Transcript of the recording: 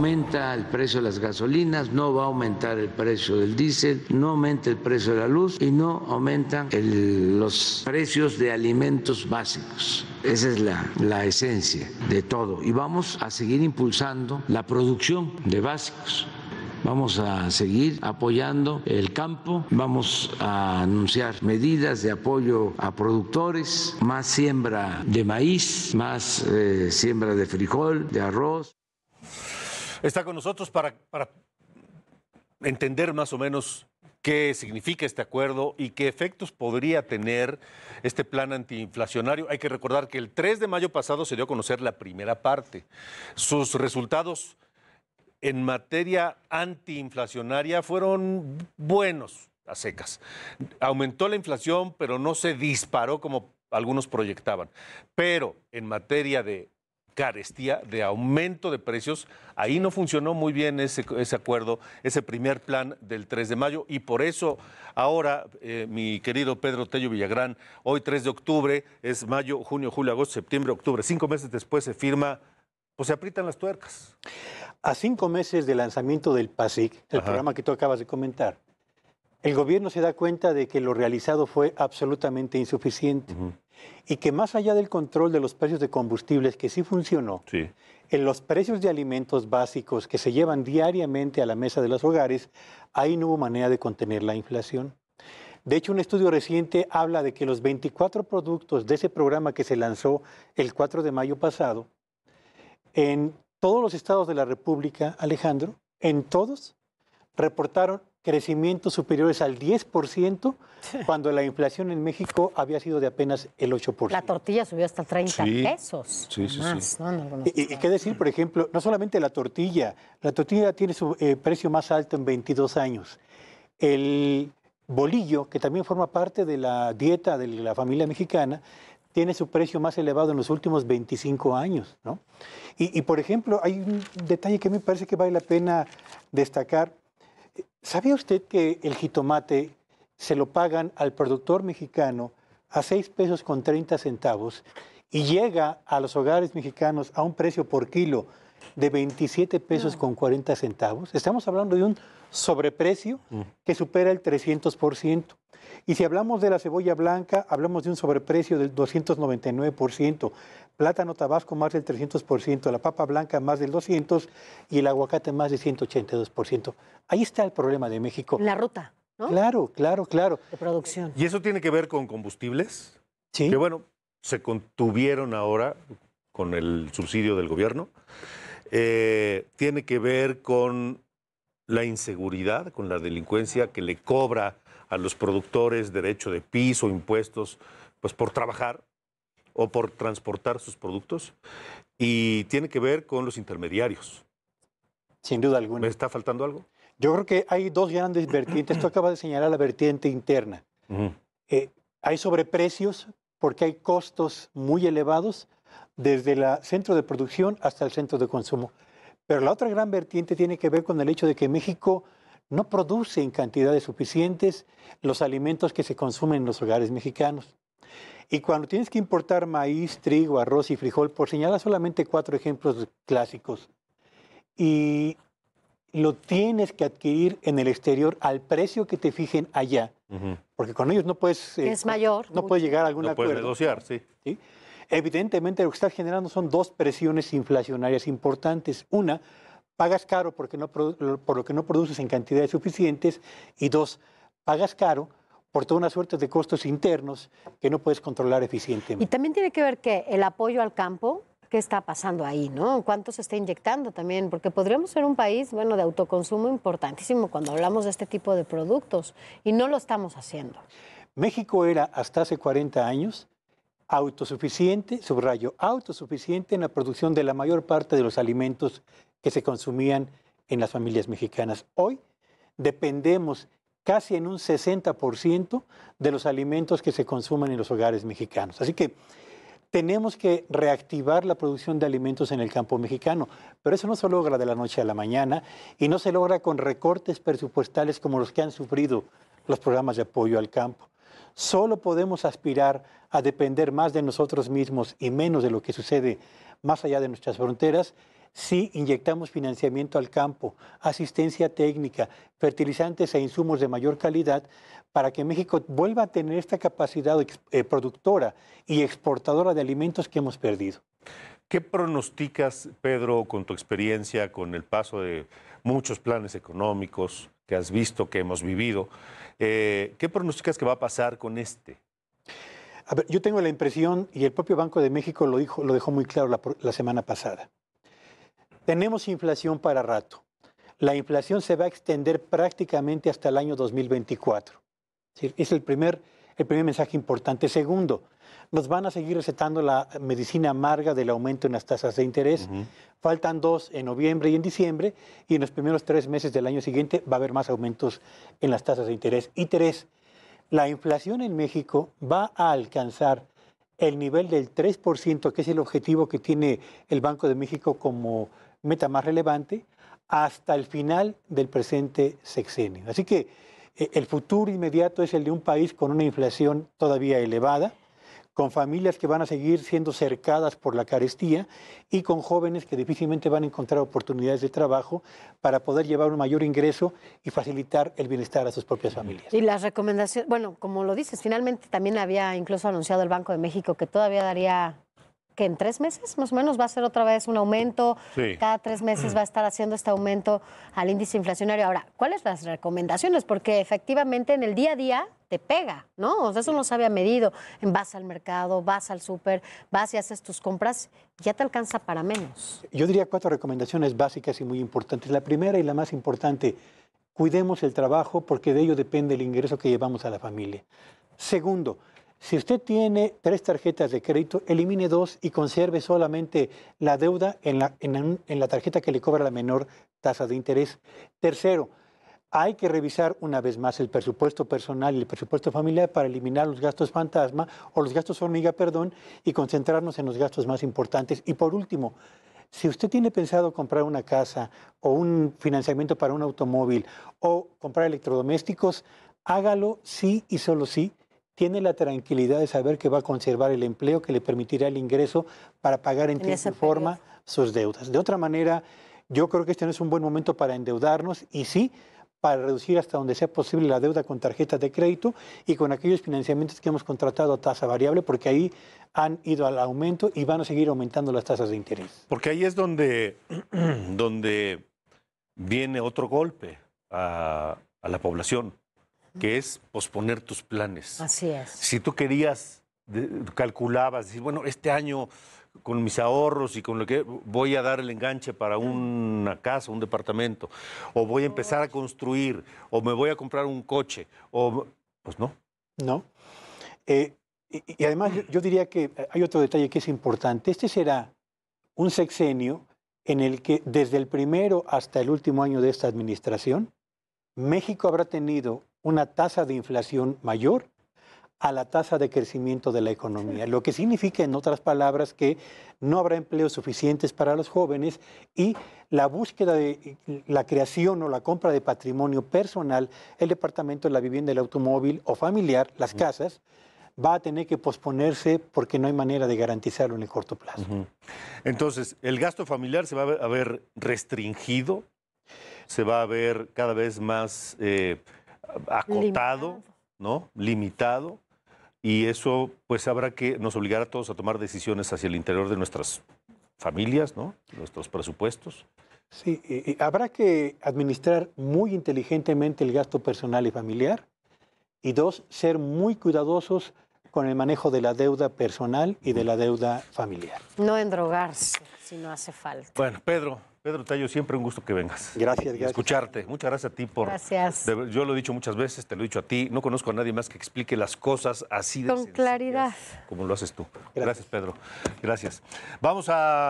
aumenta el precio de las gasolinas, no va a aumentar el precio del diésel, no aumenta el precio de la luz y no aumentan los precios de alimentos básicos. Esa es la, esencia de todo. Y vamos a seguir impulsando la producción de básicos. Vamos a seguir apoyando el campo, vamos a anunciar medidas de apoyo a productores, más siembra de maíz, más eh, siembra de frijol, de arroz. Está con nosotros para, para entender más o menos qué significa este acuerdo y qué efectos podría tener este plan antiinflacionario. Hay que recordar que el 3 de mayo pasado se dio a conocer la primera parte. Sus resultados en materia antiinflacionaria fueron buenos a secas. Aumentó la inflación, pero no se disparó como algunos proyectaban. Pero en materia de carestía de aumento de precios. Ahí no funcionó muy bien ese, acuerdo, ese primer plan del 3 de mayo y por eso ahora eh, mi querido Pedro Tello Villagrán, hoy 3 de octubre, es mayo, junio, julio, agosto, septiembre, octubre, cinco meses después se firma, pues se aprietan las tuercas. A cinco meses del lanzamiento del PASIC, el programa que tú acabas de comentar, el gobierno se da cuenta de que lo realizado fue absolutamente insuficiente y que más allá del control de los precios de combustibles, que sí funcionó, en los precios de alimentos básicos que se llevan diariamente a la mesa de los hogares, ahí no hubo manera de contener la inflación. De hecho, un estudio reciente habla de que los 24 productos de ese programa que se lanzó el 4 de mayo pasado, en todos los estados de la República, Alejandro, en todos, reportaron crecimientos superiores al 10% cuando la inflación en México había sido de apenas el 8%. La tortilla subió hasta 30 pesos. Sí, sí, sí. y, qué decir, por ejemplo, no solamente la tortilla, la tortilla tiene su eh, precio más alto en 22 años. El bolillo, que también forma parte de la dieta de la familia mexicana, tiene su precio más elevado en los últimos 25 años. Y, y por ejemplo, hay un detalle que me parece que vale la pena destacar ¿Sabía usted que el jitomate se lo pagan al productor mexicano a 6 pesos con 30 centavos y llega a los hogares mexicanos a un precio por kilo de 27 pesos con 40 centavos? Estamos hablando de un sobreprecio mm. que supera el 300%. Y si hablamos de la cebolla blanca, hablamos de un sobreprecio del 299% plátano tabasco más del 300%, la papa blanca más del 200% y el aguacate más del 182%. Ahí está el problema de México. La ruta, ¿no? Claro, claro, claro. De producción. ¿Y eso tiene que ver con combustibles? Sí. Que bueno, se contuvieron ahora con el subsidio del gobierno. Eh, tiene que ver con la inseguridad, con la delincuencia que le cobra a los productores derecho de piso, impuestos, pues por trabajar o por transportar sus productos y tiene que ver con los intermediarios. Sin duda alguna. ¿Me está faltando algo? Yo creo que hay dos grandes vertientes. Tú acabas de señalar la vertiente interna. Eh, hay sobreprecios porque hay costos muy elevados desde el centro de producción hasta el centro de consumo. Pero la otra gran vertiente tiene que ver con el hecho de que México no produce en cantidades suficientes los alimentos que se consumen en los hogares mexicanos. Y cuando tienes que importar maíz, trigo, arroz y frijol, por señalar solamente cuatro ejemplos clásicos, y lo tienes que adquirir en el exterior al precio que te fijen allá, porque con ellos no puedes... Eh, es mayor. No puedes llegar a algún no puedes negociar, sí. Evidentemente lo que estás generando son dos presiones inflacionarias importantes. Una, pagas caro porque no, por lo que no produces en cantidades suficientes, y dos, pagas caro por toda una suerte de costos internos que no puedes controlar eficientemente. Y también tiene que ver que el apoyo al campo, qué está pasando ahí, ¿no? ¿Cuánto se está inyectando también? Porque podríamos ser un país, bueno, de autoconsumo importantísimo cuando hablamos de este tipo de productos y no lo estamos haciendo. México era hasta hace 40 años autosuficiente, subrayo, autosuficiente en la producción de la mayor parte de los alimentos que se consumían en las familias mexicanas. Hoy dependemos casi en un 60% de los alimentos que se consumen en los hogares mexicanos. Así que tenemos que reactivar la producción de alimentos en el campo mexicano, pero eso no se logra de la noche a la mañana y no se logra con recortes presupuestales como los que han sufrido los programas de apoyo al campo. Solo podemos aspirar a depender más de nosotros mismos y menos de lo que sucede más allá de nuestras fronteras si inyectamos financiamiento al campo, asistencia técnica, fertilizantes e insumos de mayor calidad para que México vuelva a tener esta capacidad eh, productora y exportadora de alimentos que hemos perdido. ¿Qué pronosticas, Pedro, con tu experiencia, con el paso de muchos planes económicos que has visto, que hemos vivido? Eh, ¿Qué pronosticas que va a pasar con este? A ver, yo tengo la impresión, y el propio Banco de México lo, dijo, lo dejó muy claro la semana pasada, tenemos inflación para rato. La inflación se va a extender prácticamente hasta el año 2024. Es el primer, el primer mensaje importante. Segundo, nos van a seguir recetando la medicina amarga del aumento en las tasas de interés. Faltan dos en noviembre y en diciembre, y en los primeros tres meses del año siguiente va a haber más aumentos en las tasas de interés. Y tres, la inflación en México va a alcanzar el nivel del 3%, que es el objetivo que tiene el Banco de México como meta más relevante hasta el final del presente sexenio. Así que eh, el futuro inmediato es el de un país con una inflación todavía elevada, con familias que van a seguir siendo cercadas por la carestía y con jóvenes que difícilmente van a encontrar oportunidades de trabajo para poder llevar un mayor ingreso y facilitar el bienestar a sus propias familias. Y las recomendaciones, bueno, como lo dices, finalmente también había incluso anunciado el Banco de México que todavía daría que en tres meses más o menos va a ser otra vez un aumento. Cada tres meses va a estar haciendo este aumento al índice inflacionario. Ahora, ¿cuáles son las recomendaciones? Porque efectivamente en el día a día te pega, ¿no? O sea, eso no se había medido. Vas al mercado, vas al súper, vas y haces tus compras, ya te alcanza para menos. Yo diría cuatro recomendaciones básicas y muy importantes. La primera y la más importante, cuidemos el trabajo porque de ello depende el ingreso que llevamos a la familia. Segundo, si usted tiene tres tarjetas de crédito, elimine dos y conserve solamente la deuda en la, tarjeta que le cobra la menor tasa de interés. Tercero, hay que revisar una vez más el presupuesto personal y el presupuesto familiar para eliminar los gastos fantasma o los gastos hormiga, perdón, y concentrarnos en los gastos más importantes. Y por último, si usted tiene pensado comprar una casa o un financiamiento para un automóvil o comprar electrodomésticos, hágalo sí y solo sí tiene la tranquilidad de saber que va a conservar el empleo que le permitirá el ingreso para pagar en, tiempo y forma sus deudas. De otra manera, yo creo que este no es un buen momento para endeudarnos y sí para reducir hasta donde sea posible la deuda con tarjetas de crédito y con aquellos financiamientos que hemos contratado a tasa variable, porque ahí han ido al aumento y van a seguir aumentando las tasas de interés. Porque ahí es donde, donde viene otro golpe a la población que es posponer tus planes. Así es. Si tú querías, calculabas, decir, bueno, este año con mis ahorros y con lo que voy a dar el enganche para una casa, un departamento, o voy a empezar a construir, o me voy a comprar un coche, o pues no. No. Eh, y, además yo diría que hay otro detalle que es importante. Este será un sexenio en el que desde el primero hasta el último año de esta administración, México habrá tenido una tasa de inflación mayor a la tasa de crecimiento de la economía, lo que significa, en otras palabras, que no habrá empleos suficientes para los jóvenes y la búsqueda de la creación o la compra de patrimonio personal, el departamento, la vivienda, el automóvil o familiar, las casas, va a tener que posponerse porque no hay manera de garantizarlo en el corto plazo. Entonces, ¿el gasto familiar se va a ver restringido? ¿Se va a ver cada vez más... Eh, acotado, limitado. ¿no? Limitado. Y eso, pues, habrá que nos obligar a todos a tomar decisiones hacia el interior de nuestras familias, ¿no? Nuestros presupuestos. Sí, habrá que administrar muy inteligentemente el gasto personal y familiar. Y dos, ser muy cuidadosos con el manejo de la deuda personal y de la deuda familiar. No endrogarse si no hace falta. Bueno, Pedro, Pedro Tallo, siempre un gusto que vengas. Gracias, gracias. Escucharte. Muchas gracias a ti por. Gracias. yo lo he dicho muchas veces, te lo he dicho a ti. No conozco a nadie más que explique las cosas así de. Con claridad. Como lo haces tú. Gracias, gracias Pedro. Gracias. Vamos a.